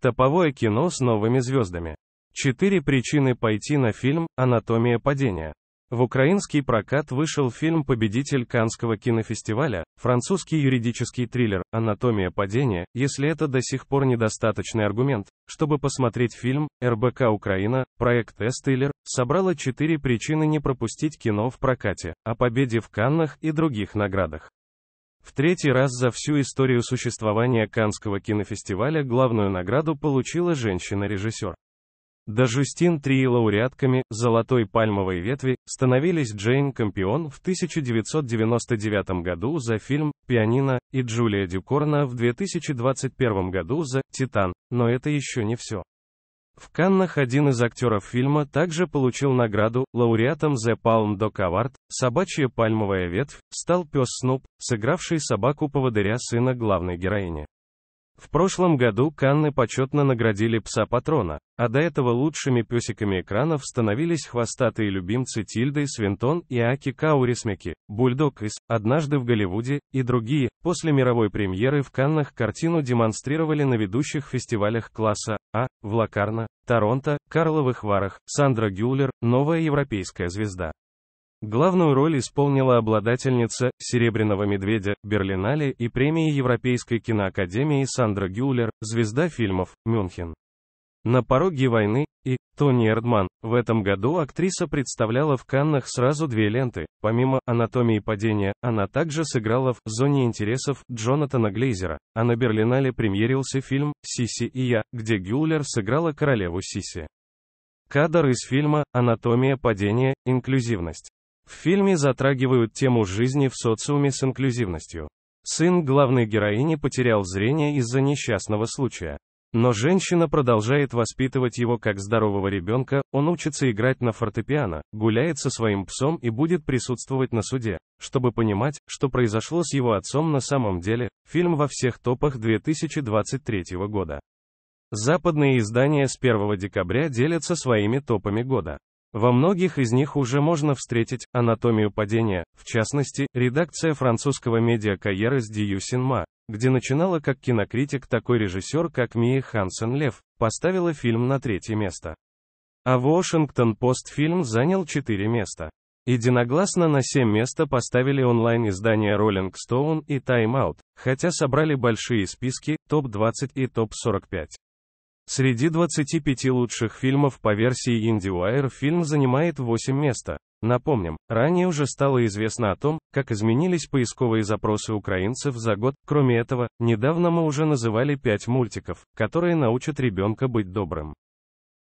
Топовое кино с новыми звездами. Четыре причины пойти на фильм «Анатомия падения». В украинский прокат вышел фильм «Победитель Канского кинофестиваля», французский юридический триллер «Анатомия падения», если это до сих пор недостаточный аргумент, чтобы посмотреть фильм, РБК Украина, проект Эстейлер» собрала четыре причины не пропустить кино в прокате, о победе в Каннах и других наградах. В третий раз за всю историю существования Канского кинофестиваля главную награду получила женщина-режиссер. До Жустин Три лауреатками «Золотой пальмовой ветви» становились Джейн Компион в 1999 году за фильм «Пианино» и Джулия Дюкорна в 2021 году за «Титан», но это еще не все. В Каннах один из актеров фильма также получил награду, лауреатом The Palm Dog Award, собачья пальмовая ветвь, стал пес Снуп, сыгравший собаку-поводыря сына главной героини. В прошлом году Канны почетно наградили пса-патрона, а до этого лучшими песиками экранов становились хвостатые любимцы Тильды Свинтон и Аки Каурисмяки, Бульдог из «Однажды в Голливуде» и другие. После мировой премьеры в Каннах картину демонстрировали на ведущих фестивалях класса А, в Лакарно, Торонто, Карловых Варах, Сандра Гюллер, новая европейская звезда. Главную роль исполнила обладательница «Серебряного медведя» Берлинале и премии Европейской киноакадемии Сандра Гюллер, звезда фильмов «Мюнхен». На пороге войны и Тони Эрдман в этом году актриса представляла в Каннах сразу две ленты. Помимо «Анатомии падения», она также сыграла в «Зоне интересов» Джонатана Глейзера, а на Берлинале премьерился фильм «Сиси и я», где Гюллер сыграла королеву Сиси. Кадр из фильма «Анатомия падения. Инклюзивность». В фильме затрагивают тему жизни в социуме с инклюзивностью. Сын главной героини потерял зрение из-за несчастного случая. Но женщина продолжает воспитывать его как здорового ребенка, он учится играть на фортепиано, гуляет со своим псом и будет присутствовать на суде. Чтобы понимать, что произошло с его отцом на самом деле, фильм во всех топах 2023 года. Западные издания с 1 декабря делятся своими топами года. Во многих из них уже можно встретить анатомию падения, в частности, редакция французского медиакарьера с Дию Синма, где начинала как кинокритик такой режиссер, как Мия Хансен Лев, поставила фильм на третье место. А Вашингтон-Пост фильм занял четыре места. Единогласно на семь места поставили онлайн-издания Rolling Stone и Time Out, хотя собрали большие списки, топ-20 и топ-45. Среди 25 лучших фильмов по версии IndieWire фильм занимает 8 место. Напомним, ранее уже стало известно о том, как изменились поисковые запросы украинцев за год. Кроме этого, недавно мы уже называли 5 мультиков, которые научат ребенка быть добрым.